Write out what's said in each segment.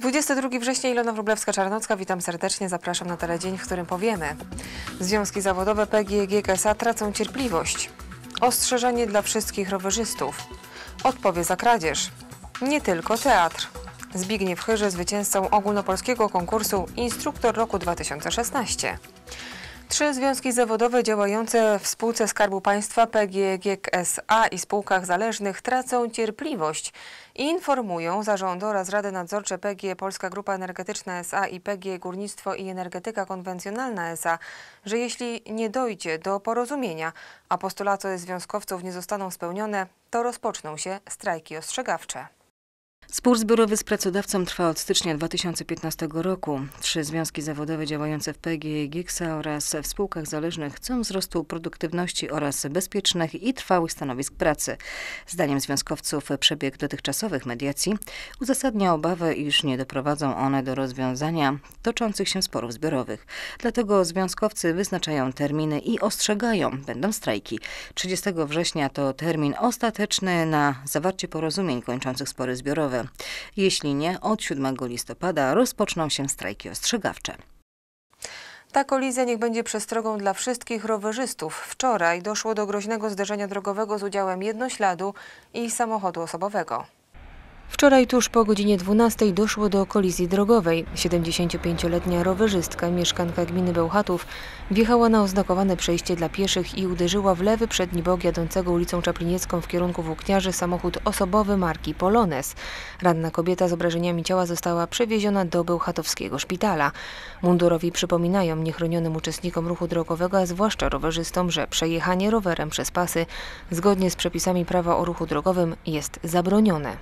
22 września Ilona Wróblewska-Czarnocka, witam serdecznie, zapraszam na teledzień, w którym powiemy. Związki zawodowe PGG a tracą cierpliwość. Ostrzeżenie dla wszystkich rowerzystów. Odpowie za kradzież. Nie tylko teatr. Zbigniew Chyrze zwycięzcą ogólnopolskiego konkursu Instruktor roku 2016. Trzy związki zawodowe działające w spółce Skarbu Państwa PGG SA i spółkach zależnych tracą cierpliwość i informują zarząd oraz Rady Nadzorcze PG Polska Grupa Energetyczna SA i PG Górnictwo i Energetyka Konwencjonalna SA, że jeśli nie dojdzie do porozumienia, a postulaty związkowców nie zostaną spełnione, to rozpoczną się strajki ostrzegawcze. Spór zbiorowy z pracodawcą trwa od stycznia 2015 roku. Trzy związki zawodowe działające w PGE GIGSA oraz w spółkach zależnych chcą wzrostu produktywności oraz bezpiecznych i trwałych stanowisk pracy. Zdaniem związkowców przebieg dotychczasowych mediacji uzasadnia obawę, iż nie doprowadzą one do rozwiązania toczących się sporów zbiorowych. Dlatego związkowcy wyznaczają terminy i ostrzegają, będą strajki. 30 września to termin ostateczny na zawarcie porozumień kończących spory zbiorowe. Jeśli nie, od 7 listopada rozpoczną się strajki ostrzegawcze. Ta kolizja niech będzie przestrogą dla wszystkich rowerzystów. Wczoraj doszło do groźnego zderzenia drogowego z udziałem jednośladu i samochodu osobowego. Wczoraj tuż po godzinie 12 doszło do kolizji drogowej. 75-letnia rowerzystka, mieszkanka gminy Bełchatów, wjechała na oznakowane przejście dla pieszych i uderzyła w lewy przedni bok jadącego ulicą Czapliniecką w kierunku Włókniarzy samochód osobowy marki Polones. Ranna kobieta z obrażeniami ciała została przewieziona do Bełchatowskiego szpitala. Mundurowi przypominają niechronionym uczestnikom ruchu drogowego, a zwłaszcza rowerzystom, że przejechanie rowerem przez pasy zgodnie z przepisami prawa o ruchu drogowym jest zabronione.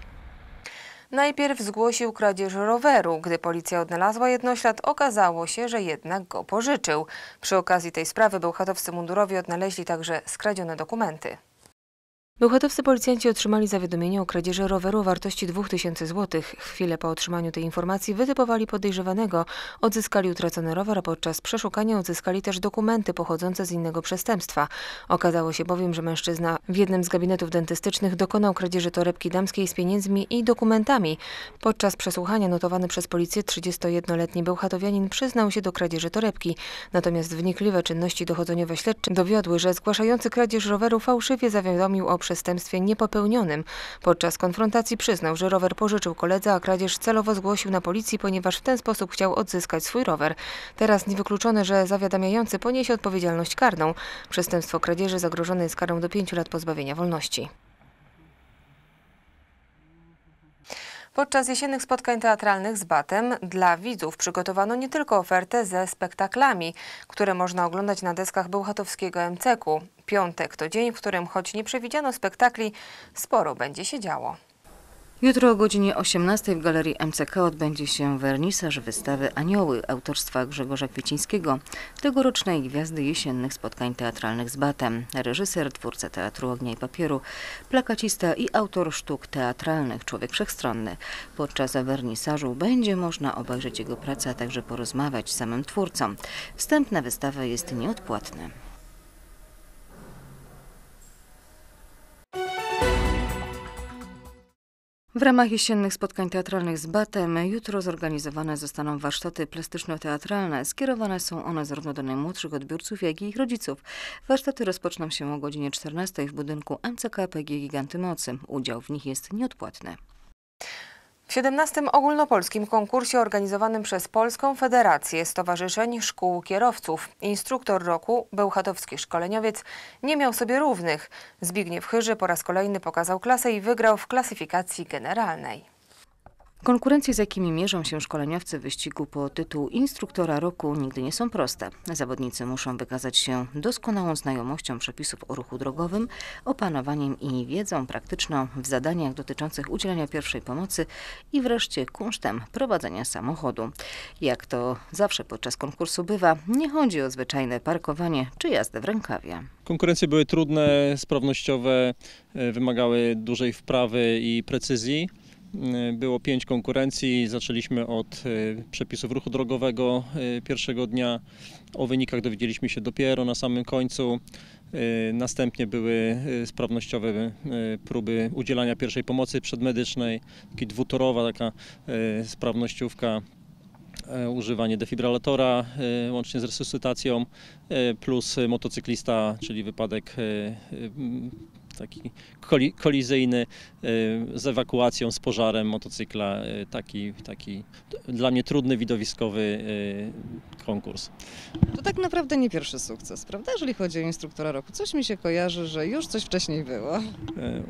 Najpierw zgłosił kradzież roweru. Gdy policja odnalazła jednoślad, okazało się, że jednak go pożyczył. Przy okazji tej sprawy bełchatowscy mundurowi odnaleźli także skradzione dokumenty. Bełchatowscy policjanci otrzymali zawiadomienie o kradzieży roweru o wartości 2000 zł. Chwilę po otrzymaniu tej informacji wytypowali podejrzewanego, odzyskali utracony rower, a podczas przeszukania odzyskali też dokumenty pochodzące z innego przestępstwa. Okazało się bowiem, że mężczyzna w jednym z gabinetów dentystycznych dokonał kradzieży torebki damskiej z pieniędzmi i dokumentami. Podczas przesłuchania notowany przez policję 31-letni Bełchatowianin przyznał się do kradzieży torebki. Natomiast wnikliwe czynności dochodzeniowe śledcze dowiodły, że zgłaszający kradzież roweru fałszywie zawiadomił o przestępstwie przestępstwie niepopełnionym. Podczas konfrontacji przyznał, że rower pożyczył koledze, a kradzież celowo zgłosił na policji, ponieważ w ten sposób chciał odzyskać swój rower. Teraz niewykluczone, że zawiadamiający poniesie odpowiedzialność karną. Przestępstwo kradzieży zagrożone jest karą do pięciu lat pozbawienia wolności. Podczas jesiennych spotkań teatralnych z Batem dla widzów przygotowano nie tylko ofertę ze spektaklami, które można oglądać na deskach Bełchatowskiego MCK-u. Piątek to dzień, w którym choć nie przewidziano spektakli, sporo będzie się działo. Jutro o godzinie 18 w Galerii MCK odbędzie się wernisaż wystawy Anioły autorstwa Grzegorza Kwiecińskiego, tegorocznej gwiazdy jesiennych spotkań teatralnych z Batem, reżyser, twórca Teatru Ognia i Papieru, plakacista i autor sztuk teatralnych, człowiek wszechstronny. Podczas wernisażu będzie można obejrzeć jego pracę, a także porozmawiać z samym twórcą. Wstęp na wystawę jest nieodpłatny. W ramach jesiennych spotkań teatralnych z Batem jutro zorganizowane zostaną warsztaty plastyczno-teatralne. Skierowane są one zarówno do najmłodszych odbiorców, jak i ich rodziców. Warsztaty rozpoczną się o godzinie 14 w budynku MCK Giganty Mocy. Udział w nich jest nieodpłatny. W 17. ogólnopolskim konkursie organizowanym przez Polską Federację Stowarzyszeń Szkół Kierowców instruktor roku, bełchatowski szkoleniowiec, nie miał sobie równych. Zbigniew Chyży po raz kolejny pokazał klasę i wygrał w klasyfikacji generalnej. Konkurencje, z jakimi mierzą się szkoleniowcy wyścigu po tytuł instruktora roku nigdy nie są proste. Zawodnicy muszą wykazać się doskonałą znajomością przepisów o ruchu drogowym, opanowaniem i wiedzą praktyczną w zadaniach dotyczących udzielania pierwszej pomocy i wreszcie kunsztem prowadzenia samochodu. Jak to zawsze podczas konkursu bywa, nie chodzi o zwyczajne parkowanie czy jazdę w rękawie. Konkurencje były trudne, sprawnościowe, e, wymagały dużej wprawy i precyzji. Y, było pięć konkurencji. Zaczęliśmy od y, przepisów ruchu drogowego y, pierwszego dnia. O wynikach dowiedzieliśmy się dopiero na samym końcu. Następnie były sprawnościowe próby udzielania pierwszej pomocy przedmedycznej, taki dwutorowa taka sprawnościówka używanie defibrylatora łącznie z resuscytacją plus motocyklista, czyli wypadek taki kolizyjny y, z ewakuacją, z pożarem motocykla, y, taki, taki dla mnie trudny, widowiskowy y, konkurs. To tak naprawdę nie pierwszy sukces, prawda, jeżeli chodzi o instruktora roku? Coś mi się kojarzy, że już coś wcześniej było. E,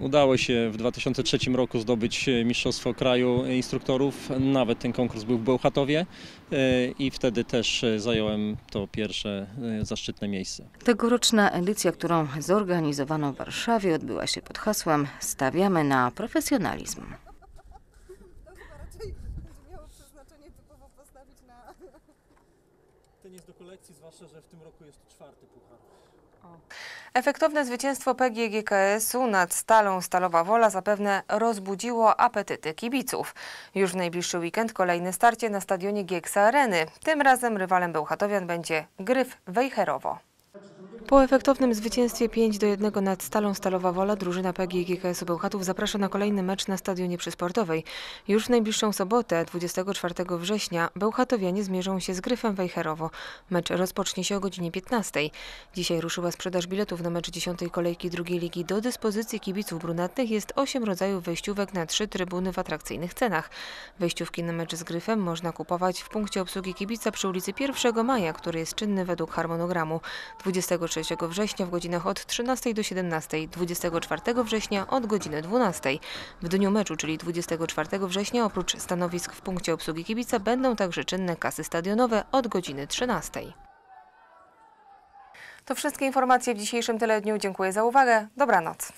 udało się w 2003 roku zdobyć e, Mistrzostwo Kraju e, Instruktorów, nawet ten konkurs był w Bełchatowie. E, i wtedy też e, zająłem to pierwsze e, zaszczytne miejsce. Tegoroczna edycja, którą zorganizowano w Warszawie, odbyła się pod hasłem Stawiamy na profesjonalizm. Ten jest do kolekcji, zwłaszcza, że w tym roku jest czwarty puchar. O. Efektowne zwycięstwo PGGKS-u nad Stalą Stalowa Wola zapewne rozbudziło apetyty kibiców. Już w najbliższy weekend kolejne starcie na stadionie Gieksa Areny. Tym razem rywalem Bełchatowian będzie Gryf Wejherowo. Po efektownym zwycięstwie 5 do 1 nad Stalą Stalowa Wola drużyna PGG KS Bełchatów zaprasza na kolejny mecz na stadionie przysportowej. Już w najbliższą sobotę, 24 września, Bełchatowianie zmierzą się z Gryfem Wejherowo. Mecz rozpocznie się o godzinie 15. Dzisiaj ruszyła sprzedaż biletów na mecz 10 kolejki drugiej ligi. Do dyspozycji kibiców brunatnych jest 8 rodzajów wejściówek na 3 trybuny w atrakcyjnych cenach. Wejściówki na mecz z Gryfem można kupować w punkcie obsługi kibica przy ulicy 1 Maja, który jest czynny według harmonogramu. 23 3 września w godzinach od 13 do 17, 24 września od godziny 12. W dniu meczu, czyli 24 września, oprócz stanowisk w punkcie obsługi kibica będą także czynne kasy stadionowe od godziny 13. To wszystkie informacje w dzisiejszym tygodniu. Dziękuję za uwagę. Dobranoc.